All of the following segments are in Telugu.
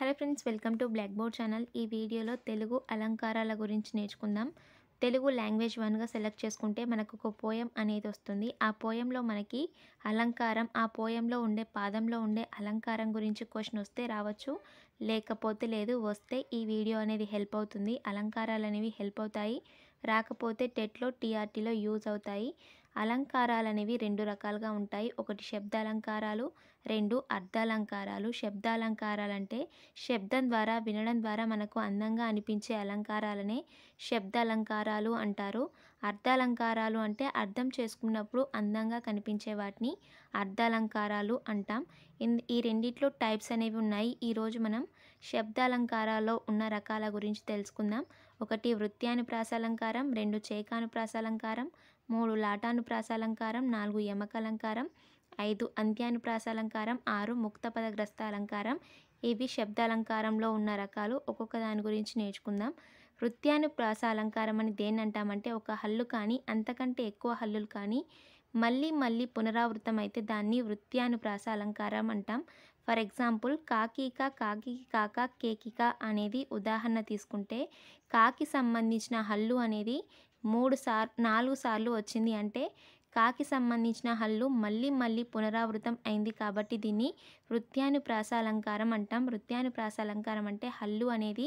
hello friends welcome to blackboard channel ఈ వీడియోలో తెలుగు అలంకారాల గురించి నేర్చుకుందాం తెలుగు లాంగ్వేజ్ వన్గా సెలెక్ట్ చేసుకుంటే మనకు ఒక పోయం అనేది వస్తుంది ఆ పోయంలో మనకి అలంకారం ఆ పోయంలో ఉండే పాదంలో ఉండే అలంకారం గురించి క్వశ్చన్ వస్తే రావచ్చు లేకపోతే లేదు వస్తే ఈ వీడియో అనేది హెల్ప్ అవుతుంది అలంకారాలు అనేవి హెల్ప్ అవుతాయి రాకపోతే టెట్లో టీఆర్టీలో యూజ్ అవుతాయి అలంకారాలనేవి రెండు రకాలుగా ఉంటాయి ఒకటి శబ్దాలంకారాలు రెండు అర్థాలంకారాలు శబ్దాలంకారాలు అంటే శబ్దం ద్వారా వినడం ద్వారా మనకు అందంగా అనిపించే అలంకారాలనే శబ్దాలంకారాలు అంటారు అర్థాలంకారాలు అంటే అర్థం చేసుకున్నప్పుడు అందంగా కనిపించే వాటిని అర్థాలంకారాలు అంటాం ఈ రెండిట్లో టైప్స్ అనేవి ఉన్నాయి ఈరోజు మనం శబ్దాలంకారాల్లో ఉన్న రకాల గురించి తెలుసుకుందాం ఒకటి వృత్యానుప్రాసాలంకారం రెండు చేకానుప్రాసాలంకారం మూడు లాటానుప్రాసాలంకారం నాలుగు అలంకారం ఐదు అంత్యానుప్రాసాలంకారం ఆరు ముక్తపదగ్రస్తాలంకారం ఇవి శబ్దాలంకారంలో ఉన్న రకాలు ఒక్కొక్క దాని గురించి నేర్చుకుందాం నృత్యానుప్రాసాలంకారం అని దేన్ని అంటామంటే ఒక హల్లు కానీ అంతకంటే ఎక్కువ హల్లులు కానీ మళ్ళీ మళ్ళీ పునరావృతం అయితే దాన్ని వృత్యానుప్రాస అలంకారం అంటాం ఫర్ ఎగ్జాంపుల్ కాకిక కాకి కాక కేకిక అనేది ఉదాహరణ తీసుకుంటే కాకి సంబంధించిన హల్లు అనేది మూడు సార్ నాలుగు సార్లు వచ్చింది అంటే కాకి సంబంధించిన హల్లు మళ్ళీ మళ్ళీ పునరావృతం అయింది కాబట్టి దీన్ని ప్రాసాలంకారం అంటాం ప్రాసాలంకారం అంటే హల్లు అనేది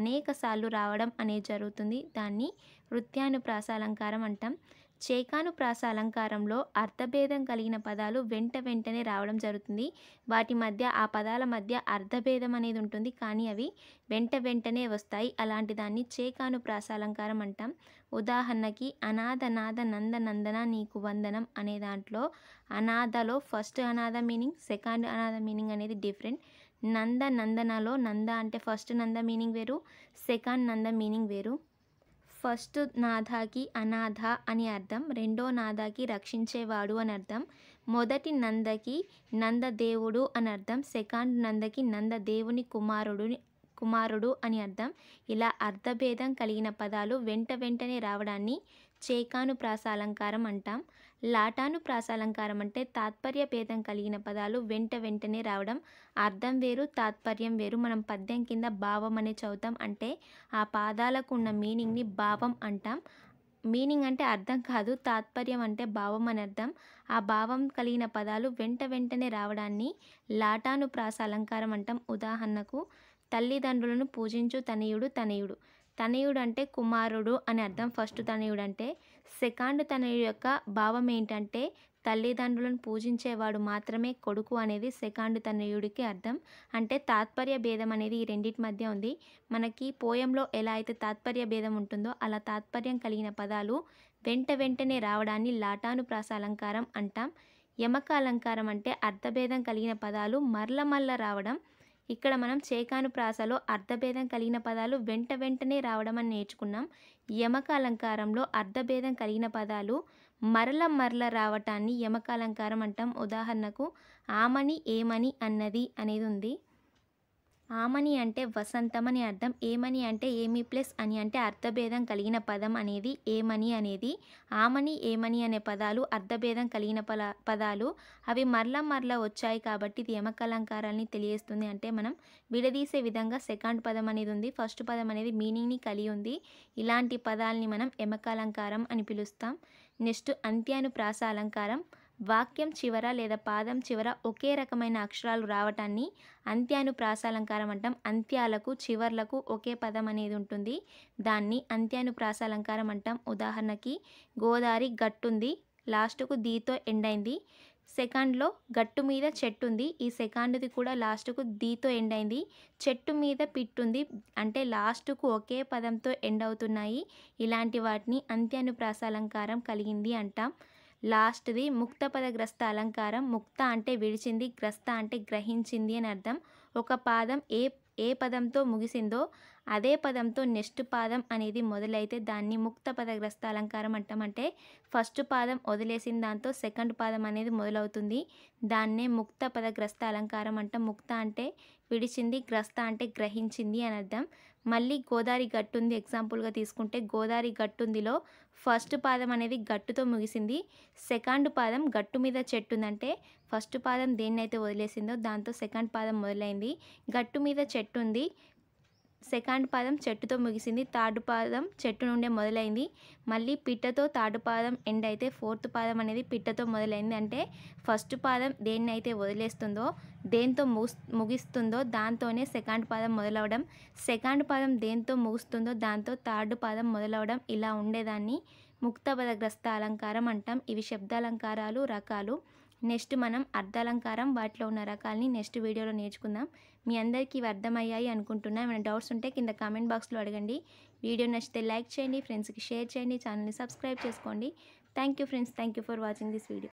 అనేక సార్లు రావడం అనేది జరుగుతుంది దాన్ని ప్రాసాలంకారం అంటాం చేకాను ప్రాస అలంకారంలో అర్థభేదం కలిగిన పదాలు వెంట వెంటనే రావడం జరుగుతుంది వాటి మధ్య ఆ పదాల మధ్య అర్థభేదం అనేది ఉంటుంది కానీ అవి వెంట వెంటనే వస్తాయి అలాంటి దాన్ని చేకాను ప్రాస అలంకారం అంటాం ఉదాహరణకి అనాథ నాద నంద నందన నీకు వందనం అనే దాంట్లో అనాథలో ఫస్ట్ అనాథ మీనింగ్ సెకండ్ అనాథ మీనింగ్ అనేది డిఫరెంట్ నంద నందనలో నంద అంటే ఫస్ట్ నంద మీనింగ్ వేరు సెకండ్ నంద మీనింగ్ వేరు ఫస్ట్ నాథాకి అనాథ అని అర్థం రెండో నాథాకి రక్షించేవాడు అని అర్థం మొదటి నందకి నందదేవుడు అని అర్థం సెకండ్ నందకి నందదేవుని కుమారుడు కుమారుడు అని అర్థం ఇలా అర్థభేదం కలిగిన పదాలు వెంట వెంటనే రావడాన్ని చేకాను ప్రాసాలంకారం అంటాం లాటాను ప్రాసాలంకారం అంటే తాత్పర్య భేదం కలిగిన పదాలు వెంట వెంటనే రావడం అర్థం వేరు తాత్పర్యం వేరు మనం పద్యం కింద భావం అనే చదువుతాం అంటే ఆ పాదాలకు ఉన్న మీనింగ్ని భావం అంటాం మీనింగ్ అంటే అర్థం కాదు తాత్పర్యం అంటే భావం అని అర్థం ఆ భావం కలిగిన పదాలు వెంట వెంటనే రావడాన్ని లాటాను ప్రాస అలంకారం అంటాం ఉదాహరణకు తల్లిదండ్రులను పూజించు తనయుడు తనయుడు తనయుడు అంటే కుమారుడు అని అర్థం ఫస్ట్ తనయుడు అంటే సెకండ్ తనయుడు యొక్క భావం ఏంటంటే తల్లిదండ్రులను పూజించేవాడు మాత్రమే కొడుకు అనేది సెకండ్ తనయుడికి అర్థం అంటే తాత్పర్య భేదం అనేది ఈ రెండింటి మధ్య ఉంది మనకి పోయంలో ఎలా అయితే తాత్పర్య భేదం ఉంటుందో అలా తాత్పర్యం కలిగిన పదాలు వెంట వెంటనే రావడాన్ని లాటానుప్రాస అలంకారం అంటాం యమక అలంకారం అంటే అర్థభేదం కలిగిన పదాలు మరల మరల రావడం ఇక్కడ మనం ప్రాసలో అర్ధభేదం కలిగిన పదాలు వెంట వెంటనే రావడం అని నేర్చుకున్నాం యమక అలంకారంలో అర్ధభేదం కలిగిన పదాలు మరల మరల రావటాన్ని యమకాలంకారం అంటాం ఉదాహరణకు ఆమని ఏమని అన్నది అనేది ఉంది ఆమని అంటే వసంతం అని అర్థం ఏమని అంటే ఏమి ప్లస్ అని అంటే అర్థభేదం కలిగిన పదం అనేది ఏమని అనేది ఆమని ఏమని అనే పదాలు అర్థభేదం కలిగిన పదాలు అవి మరల మరలా వచ్చాయి కాబట్టి ఇది యమకలంకారాల్ని తెలియజేస్తుంది అంటే మనం విడదీసే విధంగా సెకండ్ పదం అనేది ఉంది ఫస్ట్ పదం అనేది మీనింగ్ని కలిగి ఉంది ఇలాంటి పదాలని మనం యమకాలంకారం అని పిలుస్తాం నెక్స్ట్ అంత్యానుప్రాస అలంకారం వాక్యం చివర లేదా పాదం చివర ఒకే రకమైన అక్షరాలు రావటాన్ని అంత్యాను ప్రాసాలంకారం అంటాం అంత్యాలకు చివర్లకు ఒకే పదం అనేది ఉంటుంది దాన్ని అంత్యాను ప్రాసాలంకారం అంటాం ఉదాహరణకి గోదావరి గట్టుంది లాస్ట్కు దీతో ఎండ్ అయింది సెకండ్లో గట్టు మీద చెట్టు ఉంది ఈ సెకండ్ది కూడా లాస్ట్కు దీతో ఎండ్ అయింది చెట్టు మీద పిట్టుంది అంటే లాస్ట్కు ఒకే పదంతో ఎండ్ అవుతున్నాయి ఇలాంటి వాటిని అంత్యాను ప్రాసాలంకారం కలిగింది అంటాం లాస్ట్ది ముక్త పదగ్రస్త అలంకారం ముక్త అంటే విడిచింది గ్రస్త అంటే గ్రహించింది అని అర్థం ఒక పాదం ఏ ఏ పదంతో ముగిసిందో అదే పదంతో నెక్స్ట్ పాదం అనేది మొదలైతే దాన్ని ముక్త పదగ్రస్త అలంకారం అంటామంటే ఫస్ట్ పాదం వదిలేసిన దాంతో సెకండ్ పాదం అనేది మొదలవుతుంది దాన్నే ముక్త పదగ్రస్త అలంకారం అంట ముక్త అంటే విడిచింది గ్రస్త అంటే గ్రహించింది అని అర్థం మళ్ళీ గోదావరి గట్టుంది ఎగ్జాంపుల్గా తీసుకుంటే గోదావరి గట్టుందిలో ఫస్ట్ పాదం అనేది గట్టుతో ముగిసింది సెకండ్ పాదం గట్టు మీద చెట్టు ఉందంటే ఫస్ట్ పాదం దేన్నైతే వదిలేసిందో దాంతో సెకండ్ పాదం మొదలైంది గట్టు మీద చెట్టు ఉంది సెకండ్ పాదం చెట్టుతో ముగిసింది థర్డ్ పాదం చెట్టు నుండే మొదలైంది మళ్ళీ పిట్టతో థర్డ్ పాదం ఎండ్ అయితే ఫోర్త్ పాదం అనేది పిట్టతో మొదలైంది అంటే ఫస్ట్ పాదం దేన్నైతే వదిలేస్తుందో దేంతో ముగిస్తుందో దాంతోనే సెకండ్ పాదం మొదలవడం సెకండ్ పాదం దేంతో ముగుస్తుందో దాంతో థర్డ్ పాదం మొదలవడం ఇలా ఉండేదాన్ని ముక్తపదగ్రస్త అలంకారం అంటాం ఇవి శబ్దాలంకారాలు రకాలు నెక్స్ట్ మనం అర్ధాలంకారం వాటిలో ఉన్న రకాలని నెక్స్ట్ వీడియోలో నేర్చుకుందాం మీ అందరికీ ఇవి అర్థమయ్యాయి అనుకుంటున్నా ఏమైనా డౌట్స్ ఉంటే కింద కామెంట్ బాక్స్లో అడగండి వీడియో నచ్చితే లైక్ చేయండి ఫ్రెండ్స్కి షేర్ చేయండి ఛానల్ని సబ్స్క్రైబ్ చేసుకోండి thank friends thank for watching this video